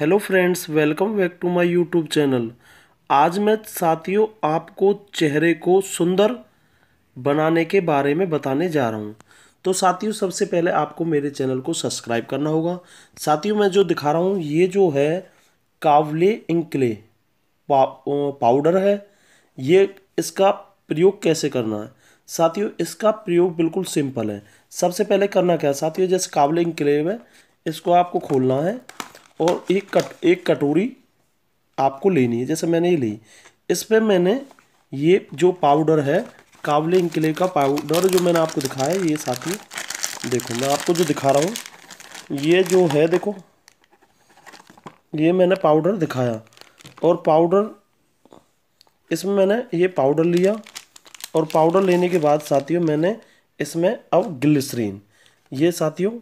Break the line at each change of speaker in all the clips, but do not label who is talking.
hello friends welcome back to my YouTube channel आज मैं साथियों आपको चेहरे को सुंदर बनाने के बारे में बताने जा रहा हूँ तो साथियों सबसे पहले आपको मेरे चैनल को सब्सक्राइब करना होगा साथियों मैं जो दिखा रहा हूँ ये जो है कावले इंकले पा, पाउडर है ये इसका प्रयोग कैसे करना है साथियों इसका प्रयोग बिल्कुल सिंपल है सबसे पहले करना क्या है साथियों जैसे कावले इंकले में इसको आपको खोलना है और एक कट एक कटोरी आपको लेनी है जैसे मैंने ये ली इस पर मैंने ये जो पाउडर है कावले इंकले का पाउडर जो मैंने आपको दिखाया है ये साथी देखो मैं आपको जो दिखा रहा हूँ ये जो है देखो ये मैंने पाउडर दिखाया और पाउडर इसमें मैंने ये पाउडर लिया और पाउडर लेने के बाद साथियों मैंने इसमें अब ग्लिसरीन ये साथियों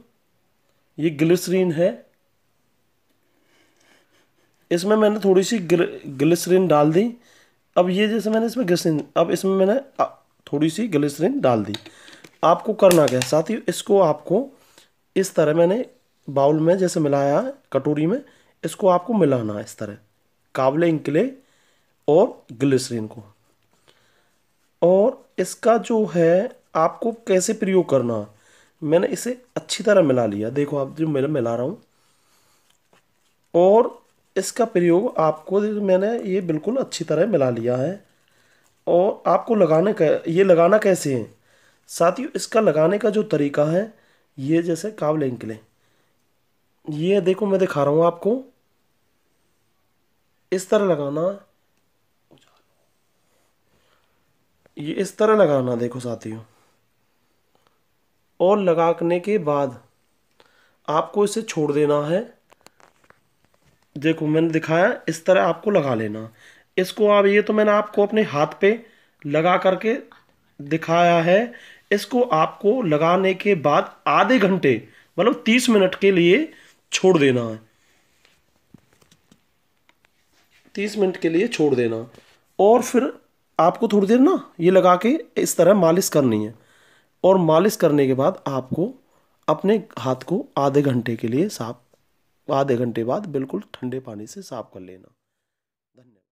ये ग्लिसरीन है इसमें मैंने थोड़ी सी ग्लिसरीन डाल दी अब ये जैसे मैंने इसमें ग्लिसरीन अब इसमें मैंने थोड़ी सी ग्लिसरीन डाल दी आपको करना क्या है ही इसको आपको इस तरह मैंने बाउल में जैसे मिलाया कटोरी में इसको आपको मिलाना है इस तरह काबले इंकले और ग्लिसरीन को और इसका जो है आपको कैसे प्रयोग करना मैंने इसे अच्छी तरह मिला लिया देखो आप जो मैं मिला रहा हूँ और इसका प्रयोग आपको मैंने ये बिल्कुल अच्छी तरह मिला लिया है और आपको लगाने का ये लगाना कैसे है साथियों इसका लगाने का जो तरीका है ये जैसे कावलें निकले ये देखो मैं दिखा रहा हूँ आपको इस तरह लगाना ये इस तरह लगाना देखो साथियों और लगाने के बाद आपको इसे छोड़ देना है देखो मैंने दिखाया इस तरह आपको लगा लेना इसको आप ये तो मैंने आपको अपने हाथ पे लगा करके दिखाया है इसको आपको लगाने के बाद आधे घंटे मतलब तीस मिनट के लिए छोड़ देना है तीस मिनट के लिए छोड़ देना और फिर आपको थोड़ी देर ना ये लगा के इस तरह मालिश करनी है और मालिश करने के बाद आपको अपने हाथ को आधे घंटे के लिए साफ आधे घंटे बाद बिल्कुल ठंडे पानी से साफ़ कर लेना